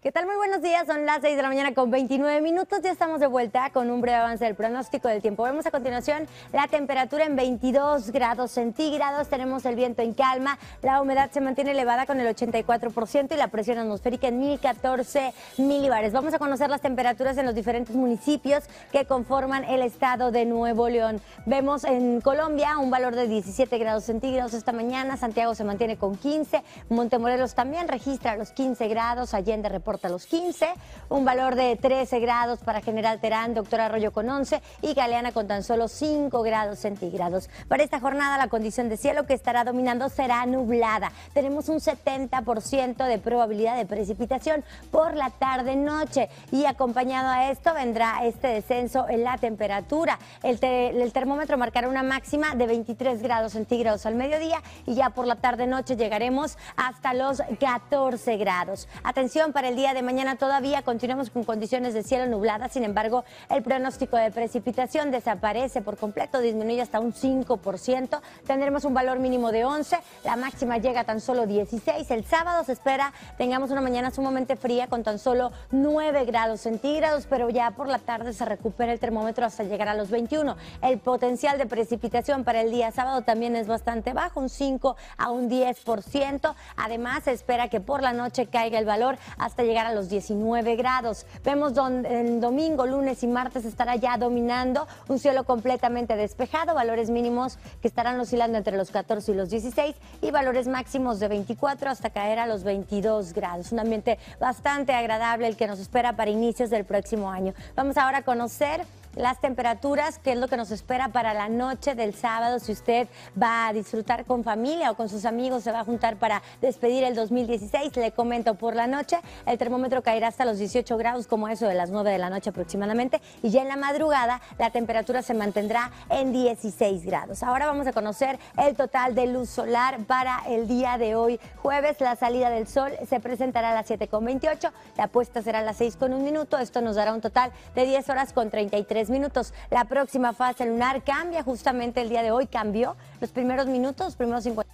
¿Qué tal? Muy buenos días, son las 6 de la mañana con 29 minutos, ya estamos de vuelta con un breve avance del pronóstico del tiempo. Vemos a continuación la temperatura en 22 grados centígrados, tenemos el viento en calma, la humedad se mantiene elevada con el 84% y la presión atmosférica en 1014 milibares. Vamos a conocer las temperaturas en los diferentes municipios que conforman el estado de Nuevo León. Vemos en Colombia un valor de 17 grados centígrados esta mañana, Santiago se mantiene con 15, Montemorelos también registra los 15 grados, Allende reporta los 15, un valor de 13 grados para General Terán, Doctor Arroyo con 11 y Galeana con tan solo 5 grados centígrados. Para esta jornada la condición de cielo que estará dominando será nublada. Tenemos un 70% de probabilidad de precipitación por la tarde-noche y acompañado a esto vendrá este descenso en la temperatura. El, el termómetro marcará una máxima de 23 grados centígrados al mediodía y ya por la tarde-noche llegaremos hasta los 14 grados. Atención para el día de mañana todavía continuamos con condiciones de cielo nublada, sin embargo, el pronóstico de precipitación desaparece por completo, disminuye hasta un 5%, tendremos un valor mínimo de 11, la máxima llega tan solo 16, el sábado se espera tengamos una mañana sumamente fría con tan solo 9 grados centígrados, pero ya por la tarde se recupera el termómetro hasta llegar a los 21. El potencial de precipitación para el día sábado también es bastante bajo, un 5 a un 10%, además se espera que por la noche caiga el valor hasta llegar llegar a los 19 grados. Vemos donde el domingo, lunes y martes estará ya dominando un cielo completamente despejado, valores mínimos que estarán oscilando entre los 14 y los 16 y valores máximos de 24 hasta caer a los 22 grados. Un ambiente bastante agradable el que nos espera para inicios del próximo año. Vamos ahora a conocer las temperaturas, qué es lo que nos espera para la noche del sábado, si usted va a disfrutar con familia o con sus amigos, se va a juntar para despedir el 2016, le comento por la noche, el termómetro caerá hasta los 18 grados, como eso de las 9 de la noche aproximadamente, y ya en la madrugada la temperatura se mantendrá en 16 grados. Ahora vamos a conocer el total de luz solar para el día de hoy, jueves, la salida del sol se presentará a las 7.28, la apuesta será a las un minuto, esto nos dará un total de 10 horas con 33 minutos. La próxima fase lunar cambia justamente el día de hoy, cambió los primeros minutos, los primeros 50.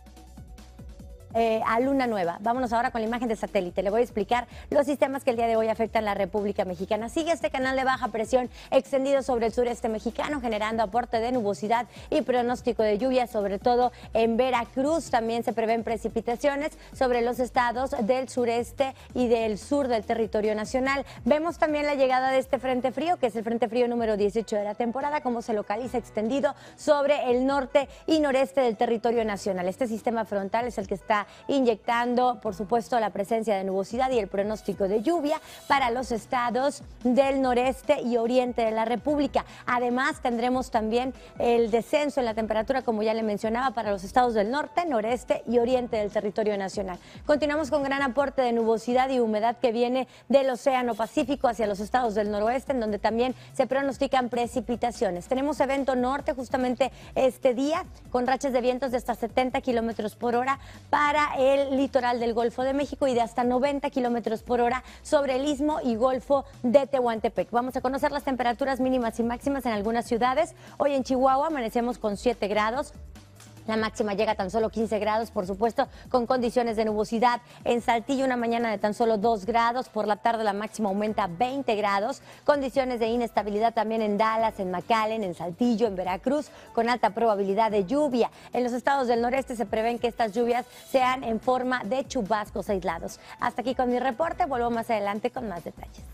Eh, a Luna Nueva. Vámonos ahora con la imagen de satélite. Le voy a explicar los sistemas que el día de hoy afectan la República Mexicana. Sigue este canal de baja presión extendido sobre el sureste mexicano, generando aporte de nubosidad y pronóstico de lluvia, sobre todo en Veracruz. También se prevén precipitaciones sobre los estados del sureste y del sur del territorio nacional. Vemos también la llegada de este frente frío, que es el frente frío número 18 de la temporada, como se localiza extendido sobre el norte y noreste del territorio nacional. Este sistema frontal es el que está inyectando, por supuesto, la presencia de nubosidad y el pronóstico de lluvia para los estados del noreste y oriente de la República. Además, tendremos también el descenso en la temperatura, como ya le mencionaba, para los estados del norte, noreste y oriente del territorio nacional. Continuamos con gran aporte de nubosidad y humedad que viene del Océano Pacífico hacia los estados del noroeste, en donde también se pronostican precipitaciones. Tenemos evento norte justamente este día, con rachas de vientos de hasta 70 kilómetros por hora para el litoral del Golfo de México y de hasta 90 kilómetros por hora sobre el istmo y Golfo de Tehuantepec. Vamos a conocer las temperaturas mínimas y máximas en algunas ciudades. Hoy en Chihuahua amanecemos con 7 grados, la máxima llega a tan solo 15 grados, por supuesto, con condiciones de nubosidad. En Saltillo, una mañana de tan solo 2 grados. Por la tarde, la máxima aumenta a 20 grados. Condiciones de inestabilidad también en Dallas, en McAllen, en Saltillo, en Veracruz, con alta probabilidad de lluvia. En los estados del noreste se prevén que estas lluvias sean en forma de chubascos aislados. Hasta aquí con mi reporte. Vuelvo más adelante con más detalles.